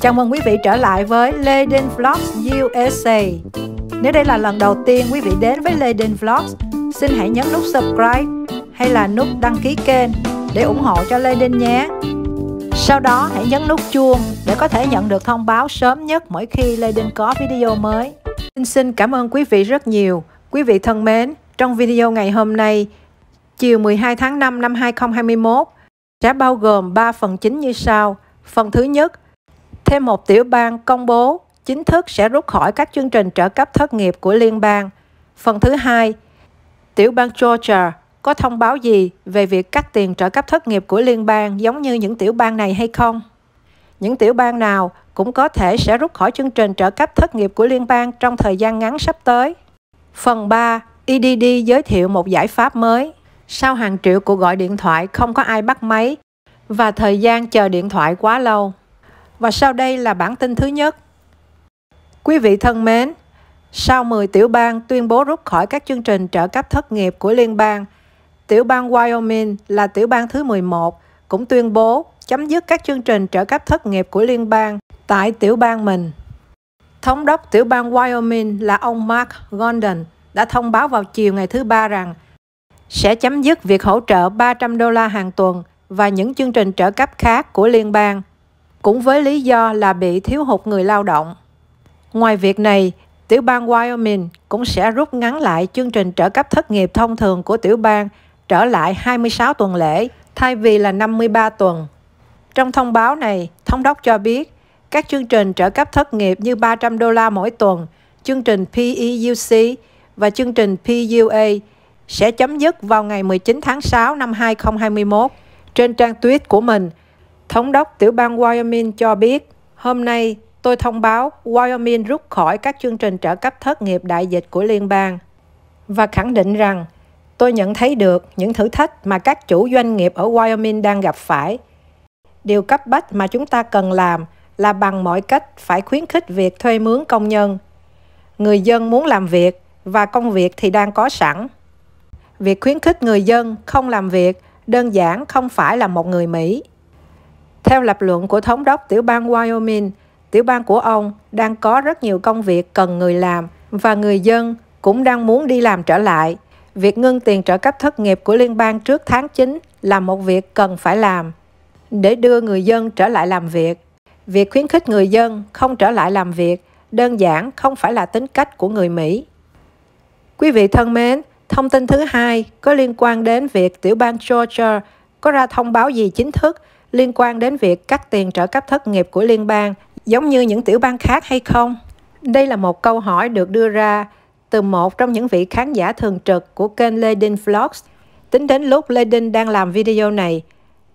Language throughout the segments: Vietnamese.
Chào mừng quý vị trở lại với Leden Vlogs USA. Nếu đây là lần đầu tiên quý vị đến với Leden Vlogs, xin hãy nhấn nút subscribe hay là nút đăng ký kênh để ủng hộ cho Leden nhé. Sau đó hãy nhấn nút chuông để có thể nhận được thông báo sớm nhất mỗi khi Leden có video mới. Xin xin cảm ơn quý vị rất nhiều. Quý vị thân mến, trong video ngày hôm nay, chiều 12 tháng 5 năm 2021, sẽ bao gồm 3 phần chính như sau. Phần thứ nhất thêm một tiểu bang công bố chính thức sẽ rút khỏi các chương trình trợ cấp thất nghiệp của liên bang. Phần thứ hai, tiểu bang Georgia có thông báo gì về việc cắt tiền trợ cấp thất nghiệp của liên bang giống như những tiểu bang này hay không? Những tiểu bang nào cũng có thể sẽ rút khỏi chương trình trợ cấp thất nghiệp của liên bang trong thời gian ngắn sắp tới. Phần 3, EDD giới thiệu một giải pháp mới. Sau hàng triệu cuộc gọi điện thoại không có ai bắt máy và thời gian chờ điện thoại quá lâu. Và sau đây là bản tin thứ nhất. Quý vị thân mến, sau 10 tiểu bang tuyên bố rút khỏi các chương trình trợ cấp thất nghiệp của liên bang, tiểu bang Wyoming là tiểu bang thứ 11 cũng tuyên bố chấm dứt các chương trình trợ cấp thất nghiệp của liên bang tại tiểu bang mình. Thống đốc tiểu bang Wyoming là ông Mark Gordon đã thông báo vào chiều ngày thứ ba rằng sẽ chấm dứt việc hỗ trợ 300 đô la hàng tuần và những chương trình trợ cấp khác của liên bang cũng với lý do là bị thiếu hụt người lao động. Ngoài việc này, tiểu bang Wyoming cũng sẽ rút ngắn lại chương trình trợ cấp thất nghiệp thông thường của tiểu bang trở lại 26 tuần lễ thay vì là 53 tuần. Trong thông báo này, thống đốc cho biết các chương trình trợ cấp thất nghiệp như 300 đô la mỗi tuần, chương trình PEUC và chương trình PUA sẽ chấm dứt vào ngày 19 tháng 6 năm 2021. Trên trang tweet của mình, Thống đốc tiểu bang Wyoming cho biết, hôm nay tôi thông báo Wyoming rút khỏi các chương trình trợ cấp thất nghiệp đại dịch của liên bang và khẳng định rằng tôi nhận thấy được những thử thách mà các chủ doanh nghiệp ở Wyoming đang gặp phải. Điều cấp bách mà chúng ta cần làm là bằng mọi cách phải khuyến khích việc thuê mướn công nhân. Người dân muốn làm việc và công việc thì đang có sẵn. Việc khuyến khích người dân không làm việc đơn giản không phải là một người Mỹ theo lập luận của thống đốc tiểu bang Wyoming, tiểu bang của ông đang có rất nhiều công việc cần người làm và người dân cũng đang muốn đi làm trở lại. Việc ngưng tiền trợ cấp thất nghiệp của liên bang trước tháng 9 là một việc cần phải làm để đưa người dân trở lại làm việc. Việc khuyến khích người dân không trở lại làm việc đơn giản không phải là tính cách của người Mỹ. Quý vị thân mến, thông tin thứ hai có liên quan đến việc tiểu bang Georgia có ra thông báo gì chính thức liên quan đến việc cắt tiền trợ cấp thất nghiệp của liên bang giống như những tiểu bang khác hay không? Đây là một câu hỏi được đưa ra từ một trong những vị khán giả thường trực của kênh Ledin Vlogs. Tính đến lúc Ledin đang làm video này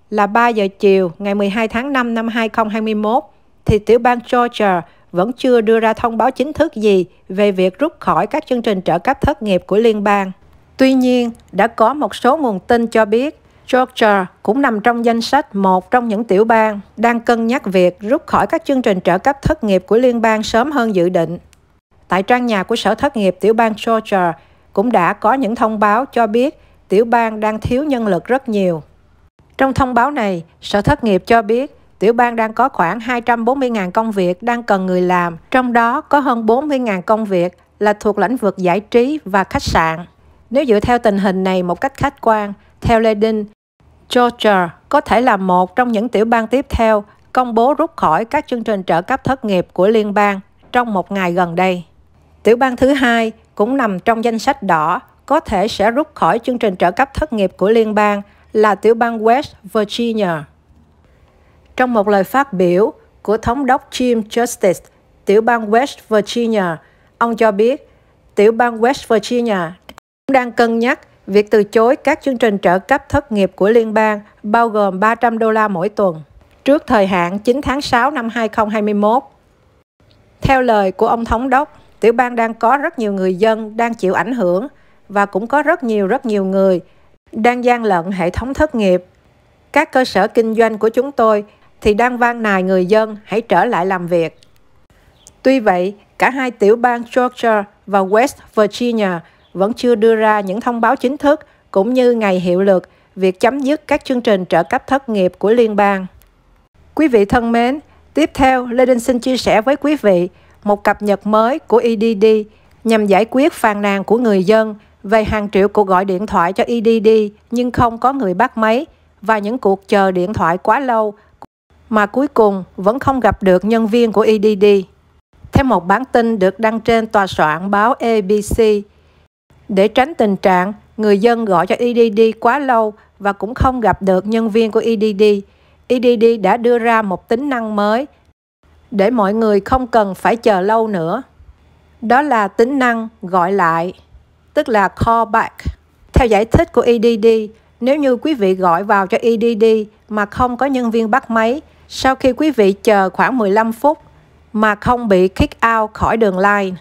là 3 giờ chiều ngày 12 tháng 5 năm 2021 thì tiểu bang Georgia vẫn chưa đưa ra thông báo chính thức gì về việc rút khỏi các chương trình trợ cấp thất nghiệp của liên bang. Tuy nhiên, đã có một số nguồn tin cho biết Georgia cũng nằm trong danh sách một trong những tiểu bang đang cân nhắc việc rút khỏi các chương trình trợ cấp thất nghiệp của liên bang sớm hơn dự định. Tại trang nhà của Sở Thất nghiệp tiểu bang Georgia cũng đã có những thông báo cho biết tiểu bang đang thiếu nhân lực rất nhiều. Trong thông báo này, Sở Thất nghiệp cho biết tiểu bang đang có khoảng 240.000 công việc đang cần người làm, trong đó có hơn 40.000 công việc là thuộc lĩnh vực giải trí và khách sạn. Nếu dựa theo tình hình này một cách khách quan, theo LeDin. Georgia có thể là một trong những tiểu bang tiếp theo công bố rút khỏi các chương trình trợ cấp thất nghiệp của liên bang trong một ngày gần đây. Tiểu bang thứ hai cũng nằm trong danh sách đỏ có thể sẽ rút khỏi chương trình trợ cấp thất nghiệp của liên bang là tiểu bang West Virginia. Trong một lời phát biểu của thống đốc Jim Justice, tiểu bang West Virginia, ông cho biết tiểu bang West Virginia cũng đang cân nhắc Việc từ chối các chương trình trợ cấp thất nghiệp của liên bang bao gồm 300 đô la mỗi tuần trước thời hạn 9 tháng 6 năm 2021. Theo lời của ông thống đốc, tiểu bang đang có rất nhiều người dân đang chịu ảnh hưởng và cũng có rất nhiều rất nhiều người đang gian lận hệ thống thất nghiệp. Các cơ sở kinh doanh của chúng tôi thì đang van nài người dân hãy trở lại làm việc. Tuy vậy, cả hai tiểu bang Georgia và West Virginia vẫn chưa đưa ra những thông báo chính thức cũng như ngày hiệu lực việc chấm dứt các chương trình trợ cấp thất nghiệp của liên bang. Quý vị thân mến, tiếp theo Lê Đình xin chia sẻ với quý vị một cập nhật mới của EDD nhằm giải quyết phàn nàn của người dân về hàng triệu cuộc gọi điện thoại cho EDD nhưng không có người bắt máy và những cuộc chờ điện thoại quá lâu mà cuối cùng vẫn không gặp được nhân viên của EDD. Theo một bản tin được đăng trên tòa soạn báo ABC, để tránh tình trạng người dân gọi cho EDD quá lâu và cũng không gặp được nhân viên của EDD, EDD đã đưa ra một tính năng mới để mọi người không cần phải chờ lâu nữa. Đó là tính năng gọi lại, tức là call back. Theo giải thích của EDD, nếu như quý vị gọi vào cho EDD mà không có nhân viên bắt máy, sau khi quý vị chờ khoảng 15 phút mà không bị kick out khỏi đường line,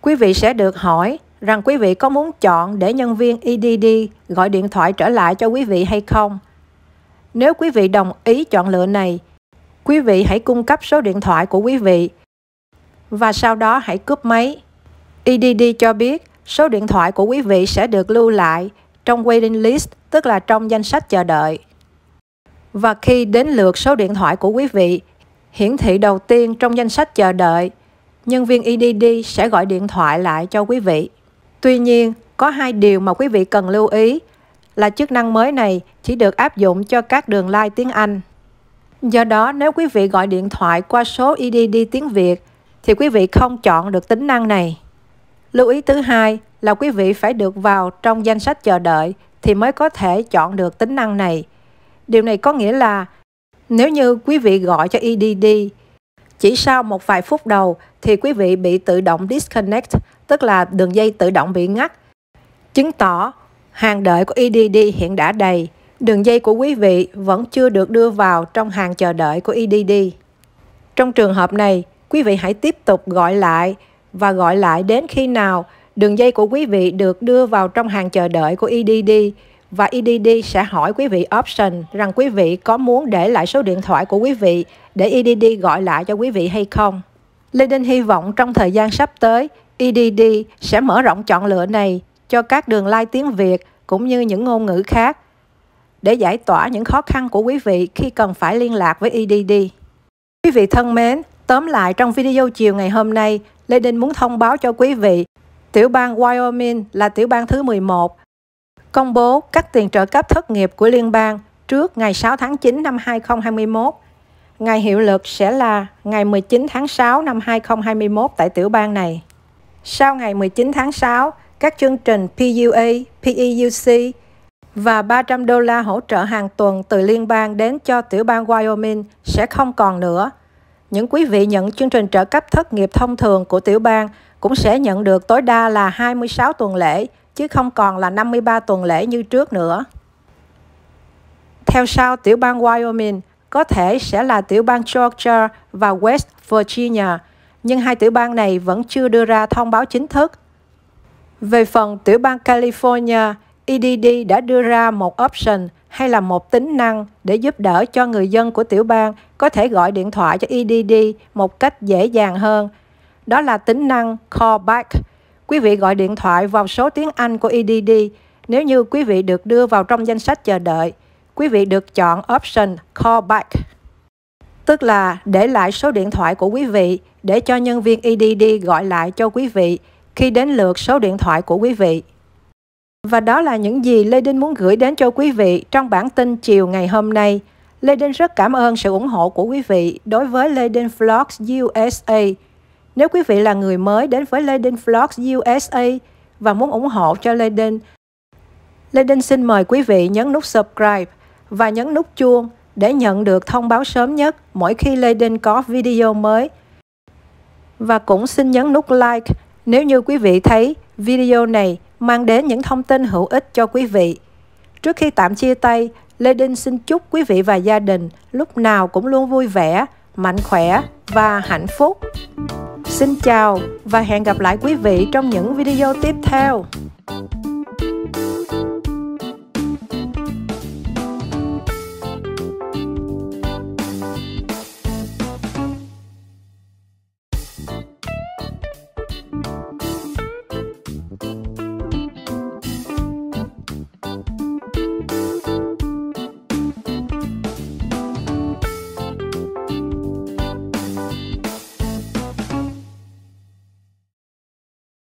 quý vị sẽ được hỏi rằng quý vị có muốn chọn để nhân viên EDD gọi điện thoại trở lại cho quý vị hay không. Nếu quý vị đồng ý chọn lựa này, quý vị hãy cung cấp số điện thoại của quý vị và sau đó hãy cướp máy. EDD cho biết số điện thoại của quý vị sẽ được lưu lại trong waiting list, tức là trong danh sách chờ đợi. Và khi đến lượt số điện thoại của quý vị, hiển thị đầu tiên trong danh sách chờ đợi, nhân viên EDD sẽ gọi điện thoại lại cho quý vị. Tuy nhiên, có hai điều mà quý vị cần lưu ý là chức năng mới này chỉ được áp dụng cho các đường lai tiếng Anh. Do đó, nếu quý vị gọi điện thoại qua số IDD e tiếng Việt thì quý vị không chọn được tính năng này. Lưu ý thứ hai là quý vị phải được vào trong danh sách chờ đợi thì mới có thể chọn được tính năng này. Điều này có nghĩa là nếu như quý vị gọi cho EDD, chỉ sau một vài phút đầu thì quý vị bị tự động disconnect tức là đường dây tự động bị ngắt, chứng tỏ hàng đợi của EDD hiện đã đầy, đường dây của quý vị vẫn chưa được đưa vào trong hàng chờ đợi của EDD. Trong trường hợp này, quý vị hãy tiếp tục gọi lại và gọi lại đến khi nào đường dây của quý vị được đưa vào trong hàng chờ đợi của EDD và EDD sẽ hỏi quý vị option rằng quý vị có muốn để lại số điện thoại của quý vị để EDD gọi lại cho quý vị hay không. Lê Đinh hy vọng trong thời gian sắp tới, EDD sẽ mở rộng chọn lựa này cho các đường lai tiếng Việt cũng như những ngôn ngữ khác để giải tỏa những khó khăn của quý vị khi cần phải liên lạc với EDD. Quý vị thân mến, tóm lại trong video chiều ngày hôm nay, Lê Đinh muốn thông báo cho quý vị tiểu bang Wyoming là tiểu bang thứ 11 công bố các tiền trợ cấp thất nghiệp của liên bang trước ngày 6 tháng 9 năm 2021. Ngày hiệu lực sẽ là ngày 19 tháng 6 năm 2021 tại tiểu bang này. Sau ngày 19 tháng 6, các chương trình PUA, PEUC và 300 đô la hỗ trợ hàng tuần từ liên bang đến cho tiểu bang Wyoming sẽ không còn nữa. Những quý vị nhận chương trình trợ cấp thất nghiệp thông thường của tiểu bang cũng sẽ nhận được tối đa là 26 tuần lễ, chứ không còn là 53 tuần lễ như trước nữa. Theo sau tiểu bang Wyoming, có thể sẽ là tiểu bang Georgia và West Virginia – nhưng hai tiểu bang này vẫn chưa đưa ra thông báo chính thức. Về phần tiểu bang California, EDD đã đưa ra một option hay là một tính năng để giúp đỡ cho người dân của tiểu bang có thể gọi điện thoại cho EDD một cách dễ dàng hơn. Đó là tính năng Callback. Quý vị gọi điện thoại vào số tiếng Anh của EDD nếu như quý vị được đưa vào trong danh sách chờ đợi. Quý vị được chọn option Callback tức là để lại số điện thoại của quý vị để cho nhân viên EDD gọi lại cho quý vị khi đến lượt số điện thoại của quý vị. Và đó là những gì Lê Đinh muốn gửi đến cho quý vị trong bản tin chiều ngày hôm nay. Lê Đinh rất cảm ơn sự ủng hộ của quý vị đối với Lê Đinh Vlogs USA. Nếu quý vị là người mới đến với Lê Đinh Vlogs USA và muốn ủng hộ cho Lê Đinh, Lê Đinh xin mời quý vị nhấn nút subscribe và nhấn nút chuông để nhận được thông báo sớm nhất mỗi khi Layden có video mới. Và cũng xin nhấn nút like nếu như quý vị thấy video này mang đến những thông tin hữu ích cho quý vị. Trước khi tạm chia tay, Lê Đinh xin chúc quý vị và gia đình lúc nào cũng luôn vui vẻ, mạnh khỏe và hạnh phúc. Xin chào và hẹn gặp lại quý vị trong những video tiếp theo.